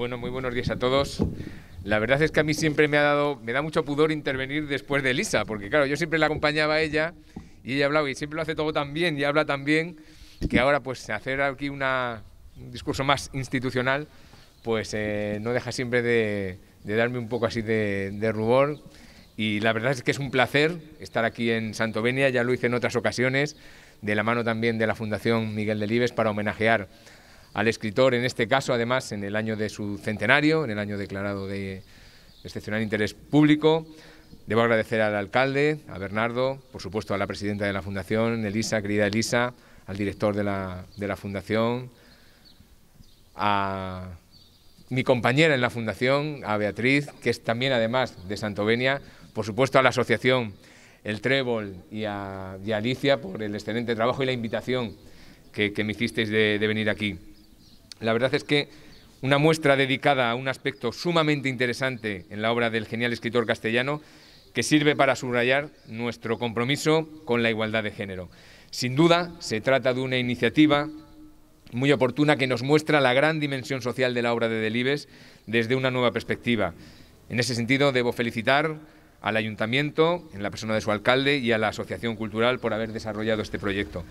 Bueno, muy buenos días a todos. La verdad es que a mí siempre me ha dado, me da mucho pudor intervenir después de Elisa, porque claro, yo siempre la acompañaba a ella y ella hablaba y siempre lo hace todo tan bien y habla tan bien que ahora pues hacer aquí un discurso más institucional pues eh, no deja siempre de, darme un poco así de, rubor y la verdad es que es un placer estar aquí en Santovenia, ya lo hice en otras ocasiones, de la mano también de la Fundación Miguel de Libes... para homenajear al escritor, en este caso, además, en el año de su centenario, en el año declarado de excepcional interés público. Debo agradecer al alcalde, a Bernardo, por supuesto a la presidenta de la Fundación, Elisa, querida Elisa, al director de la, Fundación, a mi compañera en la Fundación, a Beatriz, que es también además de Santovenia, por supuesto a la asociación El Trébol y a, Alicia por el excelente trabajo y la invitación que, me hicisteis de venir aquí. La verdad es que una muestra dedicada a un aspecto sumamente interesante en la obra del genial escritor castellano que sirve para subrayar nuestro compromiso con la igualdad de género. Sin duda, se trata de una iniciativa muy oportuna que nos muestra la gran dimensión social de la obra de Delibes desde una nueva perspectiva. En ese sentido, debo felicitar al ayuntamiento, en la persona de su alcalde, y a la Asociación Cultural por haber desarrollado este proyecto.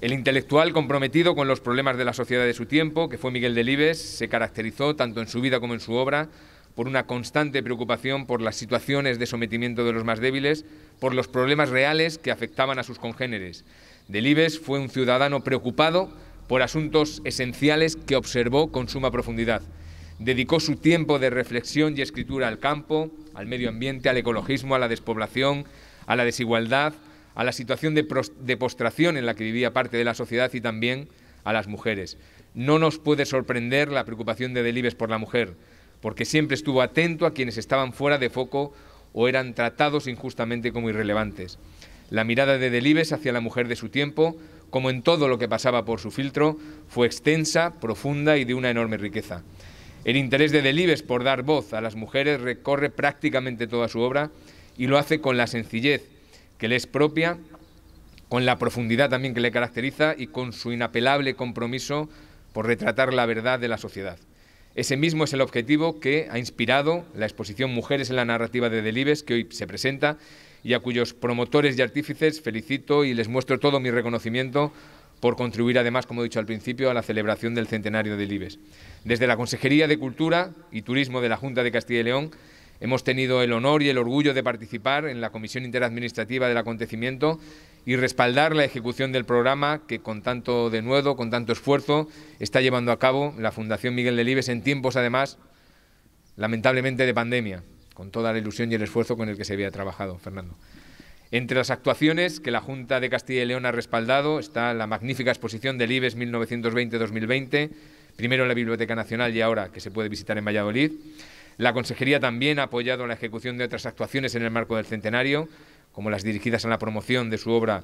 El intelectual comprometido con los problemas de la sociedad de su tiempo, que fue Miguel Delibes, se caracterizó, tanto en su vida como en su obra, por una constante preocupación por las situaciones de sometimiento de los más débiles, por los problemas reales que afectaban a sus congéneres. Delibes fue un ciudadano preocupado por asuntos esenciales que observó con suma profundidad. Dedicó su tiempo de reflexión y escritura al campo, al medio ambiente, al ecologismo, a la despoblación, a la desigualdad, a la situación de, postración en la que vivía parte de la sociedad y también a las mujeres. No nos puede sorprender la preocupación de Delibes por la mujer, porque siempre estuvo atento a quienes estaban fuera de foco o eran tratados injustamente como irrelevantes. La mirada de Delibes hacia la mujer de su tiempo, como en todo lo que pasaba por su filtro, fue extensa, profunda y de una enorme riqueza. El interés de Delibes por dar voz a las mujeres recorre prácticamente toda su obra y lo hace con la sencillez que le es propia, con la profundidad también que le caracteriza y con su inapelable compromiso por retratar la verdad de la sociedad. Ese mismo es el objetivo que ha inspirado la exposición Mujeres en la narrativa de Delibes, que hoy se presenta y a cuyos promotores y artífices felicito y les muestro todo mi reconocimiento por contribuir además, como he dicho al principio, a la celebración del centenario de Delibes. Desde la Consejería de Cultura y Turismo de la Junta de Castilla y León Hemos tenido el honor y el orgullo de participar en la Comisión Interadministrativa del acontecimiento y respaldar la ejecución del programa que con tanto denuedo, con tanto esfuerzo, está llevando a cabo la Fundación Miguel de Libes en tiempos, además, lamentablemente de pandemia, con toda la ilusión y el esfuerzo con el que se había trabajado, Fernando. Entre las actuaciones que la Junta de Castilla y León ha respaldado está la magnífica exposición de Libes 1920-2020, primero en la Biblioteca Nacional y ahora que se puede visitar en Valladolid. La Consejería también ha apoyado la ejecución de otras actuaciones en el marco del centenario, como las dirigidas a la promoción de su obra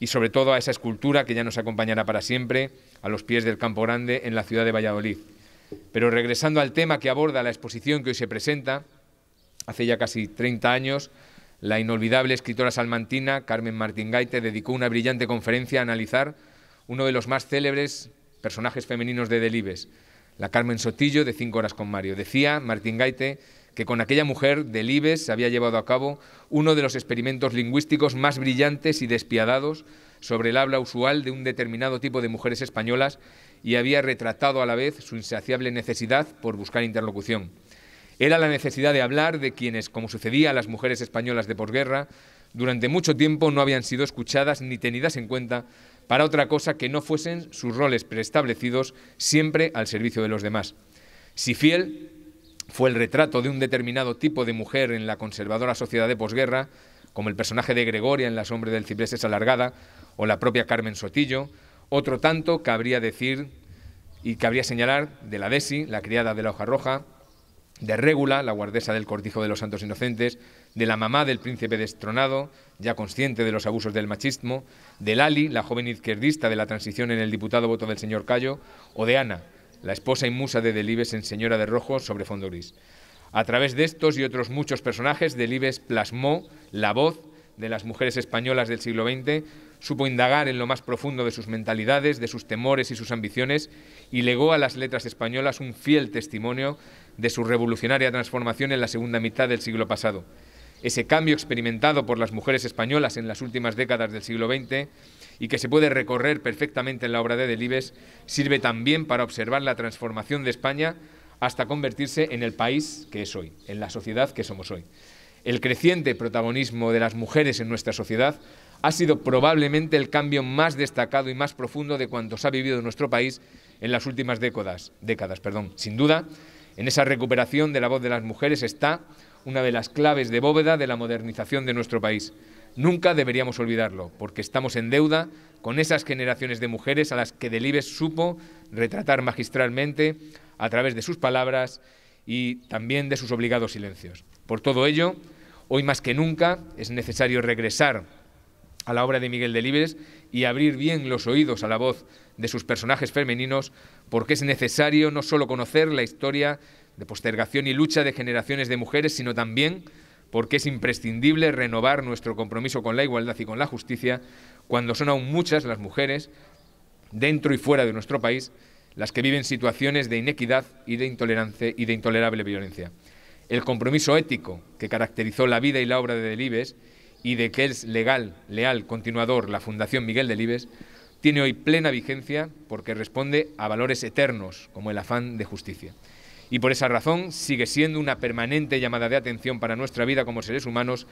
y sobre todo a esa escultura que ya nos acompañará para siempre a los pies del Campo Grande en la ciudad de Valladolid. Pero regresando al tema que aborda la exposición que hoy se presenta, hace ya casi 30 años, la inolvidable escritora salmantina Carmen Martín Gaite dedicó una brillante conferencia a analizar uno de los más célebres personajes femeninos de Delibes, la Carmen Sotillo de Cinco Horas con Mario. Decía Martín Gaite que con aquella mujer del Libes se había llevado a cabo uno de los experimentos lingüísticos más brillantes y despiadados sobre el habla usual de un determinado tipo de mujeres españolas y había retratado a la vez su insaciable necesidad por buscar interlocución. Era la necesidad de hablar de quienes, como sucedía a las mujeres españolas de posguerra, durante mucho tiempo no habían sido escuchadas ni tenidas en cuenta para otra cosa que no fuesen sus roles preestablecidos siempre al servicio de los demás. Si fiel fue el retrato de un determinado tipo de mujer en la conservadora sociedad de posguerra, como el personaje de Gregoria en La sombra del ciprés es alargada, o la propia Carmen Sotillo, otro tanto cabría decir y cabría señalar de la Desi, la criada de la hoja roja, de Régula, la guardesa del cortijo de los santos inocentes, de la mamá del príncipe destronado, ya consciente de los abusos del machismo, de Lali, la joven izquierdista de la transición en el diputado voto del señor Callo, o de Ana, la esposa y musa de Delibes en Señora de Rojo sobre fondo gris. A través de estos y otros muchos personajes, Delibes plasmó la voz de las mujeres españolas del siglo XX Supo indagar en lo más profundo de sus mentalidades, de sus temores y sus ambiciones y legó a las letras españolas un fiel testimonio de su revolucionaria transformación en la segunda mitad del siglo pasado. Ese cambio experimentado por las mujeres españolas en las últimas décadas del siglo XX y que se puede recorrer perfectamente en la obra de Delibes, sirve también para observar la transformación de España hasta convertirse en el país que es hoy, en la sociedad que somos hoy. El creciente protagonismo de las mujeres en nuestra sociedad ha sido probablemente el cambio más destacado y más profundo de cuantos ha vivido nuestro país en las últimas décadas. décadas perdón. Sin duda, en esa recuperación de la voz de las mujeres está una de las claves de bóveda de la modernización de nuestro país. Nunca deberíamos olvidarlo, porque estamos en deuda con esas generaciones de mujeres a las que Delibes supo retratar magistralmente a través de sus palabras y también de sus obligados silencios. Por todo ello, hoy más que nunca es necesario regresar a la obra de Miguel Delibes y abrir bien los oídos a la voz de sus personajes femeninos, porque es necesario no solo conocer la historia de postergación y lucha de generaciones de mujeres, sino también porque es imprescindible renovar nuestro compromiso con la igualdad y con la justicia, cuando son aún muchas las mujeres, dentro y fuera de nuestro país, las que viven situaciones de inequidad y de intolerancia y de intolerable violencia. El compromiso ético que caracterizó la vida y la obra de Delibes y de que es legal, leal continuador la Fundación Miguel de Libes, tiene hoy plena vigencia porque responde a valores eternos como el afán de justicia. Y por esa razón sigue siendo una permanente llamada de atención para nuestra vida como seres humanos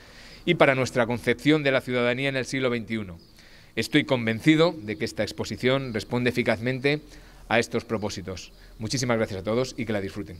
y para nuestra concepción de la ciudadanía en el siglo XXI. Estoy convencido de que esta exposición responde eficazmente a estos propósitos. Muchísimas gracias a todos y que la disfruten.